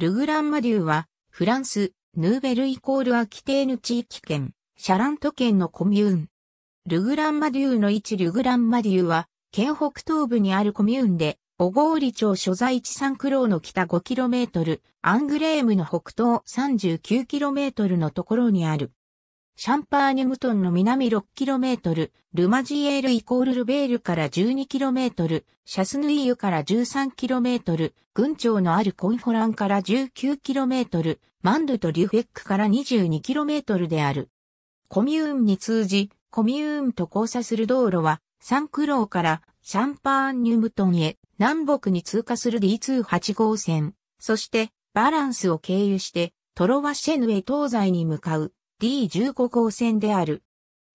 ルグランマデューは、フランス、ヌーベルイコールアキテーヌ地域圏、シャラント県のコミューン。ルグランマデューの位置ルグランマデューは、県北東部にあるコミューンで、小郡町所在地サンクローの北 5km、アングレームの北東 39km のところにある、シャンパーニュムトンの南 6km、ルマジエールイコールルベールから 12km、シャスヌイユから 13km、群長のあるコンフォランから 19km、マンドゥとリュフェックから 22km である。コミューンに通じ、コミューンと交差する道路は、サンクローからシャンパーニュムトンへ南北に通過する D28 号線、そしてバランスを経由してトロワシェヌへ東西に向かう D15 号線である。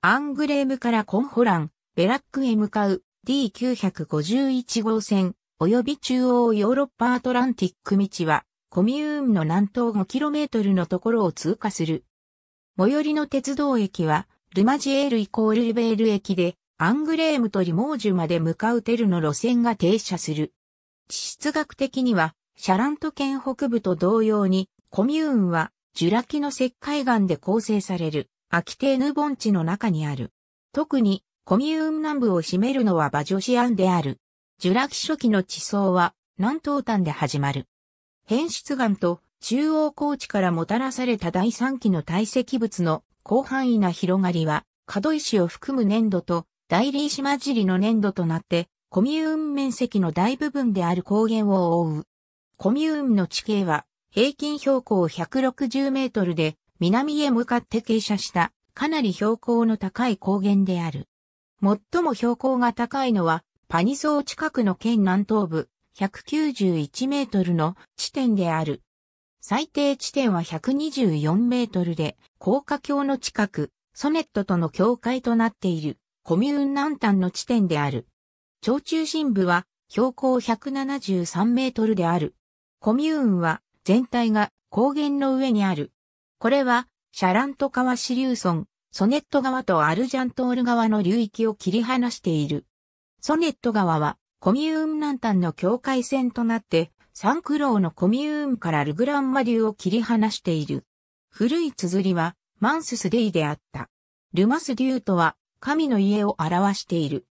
アングレームからコンホラン、ベラックへ向かう D951 号線、及び中央ヨーロッパアトランティック道は、コミューンの南東 5km のところを通過する。最寄りの鉄道駅は、ルマジエールイコールルベール駅で、アングレームとリモージュまで向かうテルの路線が停車する。地質学的には、シャラント県北部と同様に、コミューンはジュラ紀の石灰岩で構成されるアキテーヌ盆地の中にある。特にコミューン南部を占めるのはバジョシアンである。ジュラ紀初期の地層は南東端で始まる。変質岩と中央高地からもたらされた第三期の堆積物の広範囲な広がりは、角石を含む粘土と大理石混じりの粘土となって、コミューン面積の大部分である高原を覆う。コミューンの地形は平均標高160メートルで南へ向かって傾斜したかなり標高の高い高原である。最も標高が高いのはパニソー近くの県南東部191メートルの地点である。最低地点は124メートルで、高架橋の近く、ソネットとの境界となっている、コミューン南端の地点である。町中心部は、標高173メートルである。コミューンは、全体が高原の上にある。これは、シャラント川支流村、ソネット川とアルジャントール川の流域を切り離している。ソネット川は、コミューン南端の境界線となって、サンクローのコミューンからルグランマ流を切り離している。古い綴りは、マンススデイであった。ルマスデューとは、神の家を表している。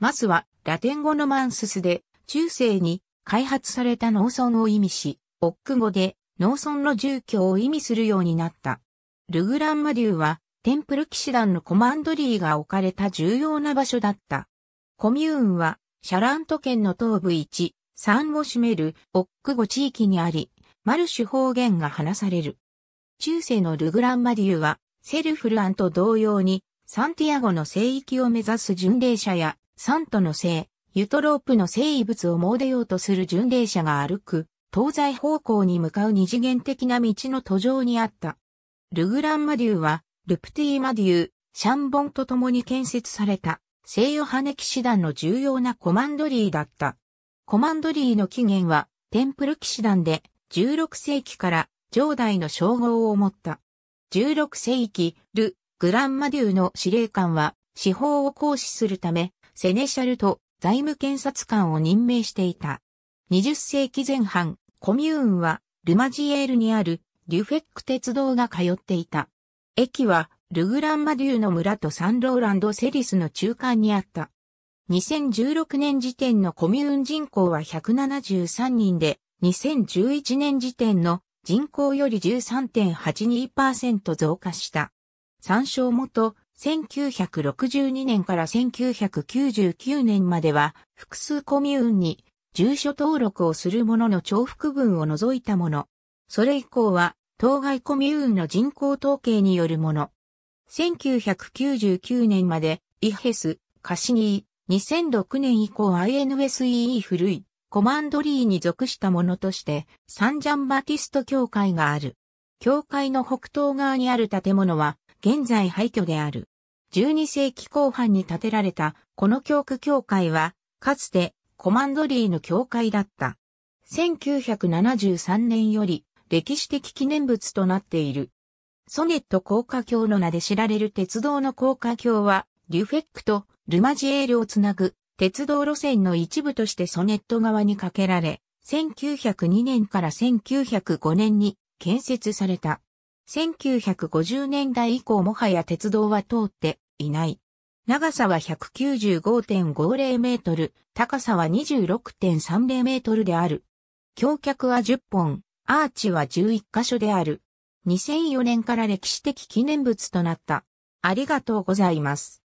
マスは、ラテン語のマンススで、中世に開発された農村を意味し、オック語で農村の住居を意味するようになった。ルグランマデュはテンプル騎士団のコマンドリーが置かれた重要な場所だった。コミューンはシャラント県の東部1、3を占めるオック語地域にあり、マルシュ方言が話される。中世のルグランマデュはセルフルアンと同様にサンティアゴの聖域を目指す巡礼者やサントの聖、ユトロープの聖遺物を詣でようとする巡礼者が歩く東西方向に向かう二次元的な道の途上にあった。ルグランマデューは、ルプティーマデュー、シャンボンと共に建設された、西ヨハネ騎士団の重要なコマンドリーだった。コマンドリーの起源は、テンプル騎士団で、16世紀から、上代の称号を持った。16世紀、ル・グランマデューの司令官は、司法を行使するため、セネシャルと財務検察官を任命していた。20世紀前半、コミューンは、ルマジエールにある、デュフェック鉄道が通っていた。駅は、ルグランマデューの村とサンローランドセリスの中間にあった。2016年時点のコミューン人口は173人で、2011年時点の人口より13.82%増加した。参照元、1962年から1999年までは複数コミューンに住所登録をする者の重複分を除いたもの。それ以降は、当該コミューンの人口統計によるもの。1999年まで、イヘス、カシニー、2006年以降 INSEE 古い、コマンドリーに属したものとして、サンジャンバティスト教会がある。教会の北東側にある建物は、現在廃墟である。12世紀後半に建てられた、この教区教会は、かつて、コマンドリーの教会だった。1973年より歴史的記念物となっている。ソネット高架橋の名で知られる鉄道の高架橋は、リュフェックとルマジエールをつなぐ鉄道路線の一部としてソネット側に架けられ、1902年から1905年に建設された。1950年代以降もはや鉄道は通っていない。長さは195.50メートル、高さは26.30メートルである。橋脚は10本、アーチは11箇所である。2004年から歴史的記念物となった。ありがとうございます。